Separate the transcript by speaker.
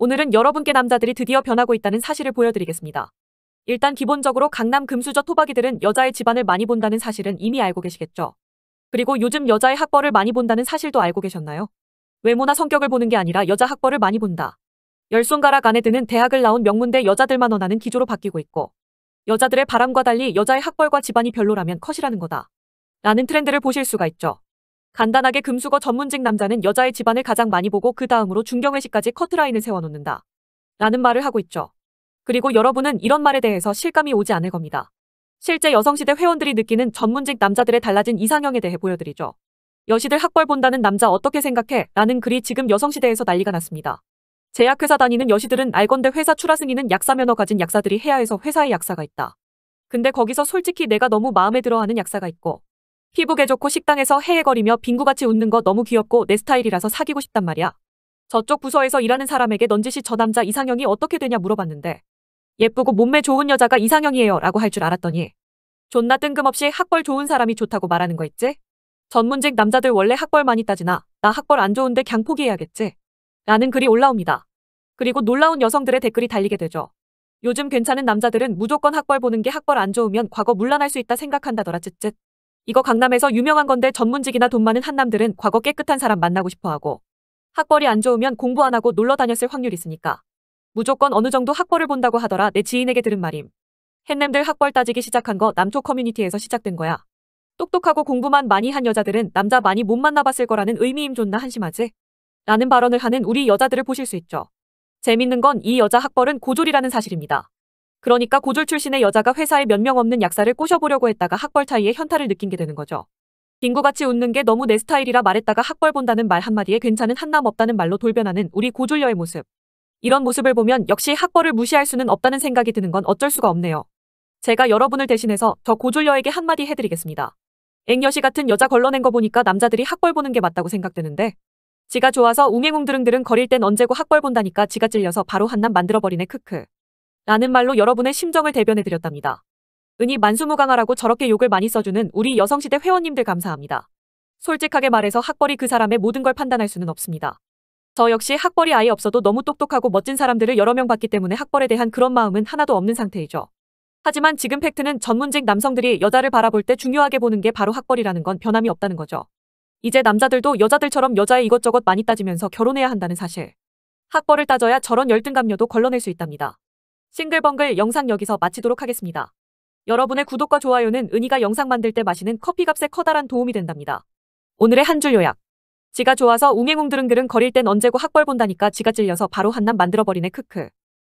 Speaker 1: 오늘은 여러분께 남자들이 드디어 변하고 있다는 사실을 보여드리겠습니다. 일단 기본적으로 강남 금수저 토박이들은 여자의 집안을 많이 본다는 사실은 이미 알고 계시겠죠. 그리고 요즘 여자의 학벌을 많이 본다는 사실도 알고 계셨나요? 외모나 성격을 보는 게 아니라 여자 학벌을 많이 본다. 열손가락 안에 드는 대학을 나온 명문대 여자들만 원하는 기조로 바뀌고 있고 여자들의 바람과 달리 여자의 학벌과 집안이 별로라면 컷이라는 거다. 라는 트렌드를 보실 수가 있죠. 간단하게 금수거 전문직 남자는 여자의 집안을 가장 많이 보고 그 다음으로 중경회식까지 커트라인을 세워놓는다. 라는 말을 하고 있죠. 그리고 여러분은 이런 말에 대해서 실감이 오지 않을 겁니다. 실제 여성시대 회원들이 느끼는 전문직 남자들의 달라진 이상형에 대해 보여드리죠. 여시들 학벌 본다는 남자 어떻게 생각해? 라는 글이 지금 여성시대에서 난리가 났습니다. 제약회사 다니는 여시들은 알건데 회사 출하승인은 약사면허 가진 약사들이 해야 해서 회사에 약사가 있다. 근데 거기서 솔직히 내가 너무 마음에 들어하는 약사가 있고 피부게 좋고 식당에서 헤헤거리며 빙구같이 웃는 거 너무 귀엽고 내 스타일이라서 사귀고 싶단 말이야. 저쪽 부서에서 일하는 사람에게 넌지시 저 남자 이상형이 어떻게 되냐 물어봤는데 예쁘고 몸매 좋은 여자가 이상형이에요 라고 할 줄 알았더니 존나 뜬금없이 학벌 좋은 사람이 좋다고 말하는 거 있지? 전문직 남자들 원래 학벌 많이 따지나 나 학벌 안 좋은데 그냥 포기해야겠지? 라는 글이 올라옵니다. 그리고 놀라운 여성들의 댓글이 달리게 되죠. 요즘 괜찮은 남자들은 무조건 학벌 보는 게 학벌 안 좋으면 과거 물란할 수 있다 생각한다더라 쯧쯧. 이거 강남에서 유명한 건데 전문직이나 돈 많은 한남들은 과거 깨끗한 사람 만나고 싶어 하고 학벌이 안 좋으면 공부 안 하고 놀러 다녔을 확률 있으니까 무조건 어느 정도 학벌을 본다고 하더라 내 지인에게 들은 말임. 햇남들 학벌 따지기 시작한 거 남초 커뮤니티에서 시작된 거야. 똑똑하고 공부만 많이 한 여자들은 남자 많이 못 만나봤을 거라는 의미임 존나 한심하지? 라는 발언을 하는 우리 여자들을 보실 수 있죠. 재밌는 건 이 여자 학벌은 고졸이라는 사실입니다. 그러니까 고졸 출신의 여자가 회사에 몇 명 없는 약사를 꼬셔보려고 했다가 학벌 차이에 현타를 느낀 게 되는 거죠. 빙구같이 웃는 게 너무 내 스타일이라 말했다가 학벌 본다는 말 한마디에 괜찮은 한남 없다는 말로 돌변하는 우리 고졸녀의 모습. 이런 모습을 보면 역시 학벌을 무시할 수는 없다는 생각이 드는 건 어쩔 수가 없네요. 제가 여러분을 대신해서 저 고졸녀에게 한마디 해드리겠습니다. 앵여시 같은 여자 걸러낸 거 보니까 남자들이 학벌 보는 게 맞다고 생각되는데 지가 좋아서 웅행웅드릉드릉 거릴 땐 언제고 학벌 본다니까 지가 찔려서 바로 한남 만들어버리네 크크. 라는 말로 여러분의 심정을 대변해드렸답니다. 은이 만수무강하라고 저렇게 욕을 많이 써주는 우리 여성시대 회원님들 감사합니다. 솔직하게 말해서 학벌이 그 사람의 모든 걸 판단할 수는 없습니다. 저 역시 학벌이 아예 없어도 너무 똑똑하고 멋진 사람들을 여러 명 봤기 때문에 학벌에 대한 그런 마음은 하나도 없는 상태이죠. 하지만 지금 팩트는 전문직 남성들이 여자를 바라볼 때 중요하게 보는 게 바로 학벌이라는 건 변함이 없다는 거죠. 이제 남자들도 여자들처럼 여자의 이것저것 많이 따지면서 결혼해야 한다는 사실. 학벌을 따져야 저런 열등감녀도 걸러낼 수 있답니다. 싱글벙글 영상 여기서 마치도록 하겠습니다. 여러분의 구독과 좋아요는 은희가 영상 만들 때 마시는 커피값에 커다란 도움이 된답니다. 오늘의 한 줄 요약. 지가 좋아서 웅행웅드릉드릉 거릴 땐 언제고 학벌 본다니까 지가 찔려서 바로 한낱 만들어버리네 크크.